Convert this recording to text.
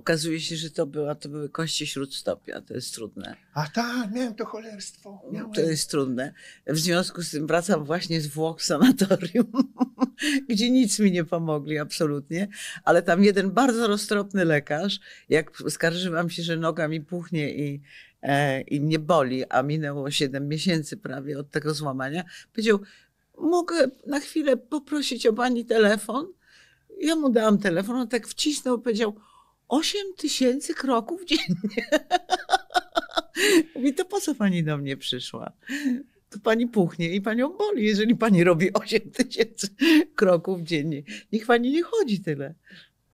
Okazuje się, że to, była, to były kości śródstopia. To jest trudne. A tak, miałem to cholerstwo. Miałem. To jest trudne. W związku z tym wracam właśnie z Włoch sanatorium, gdzie nic mi nie pomogli absolutnie, ale tam jeden bardzo roztropny lekarz, jak skarżyłam się, że noga mi puchnie i, e, i mnie boli, a minęło 7 miesięcy prawie od tego złamania, powiedział, mogę na chwilę poprosić o pani telefon? Ja mu dałam telefon, on tak wcisnął, powiedział, 8 tysięcy kroków dziennie. Mówi, to po co pani do mnie przyszła? To pani puchnie i panią boli, jeżeli pani robi 8 tysięcy kroków dziennie. Niech pani nie chodzi tyle.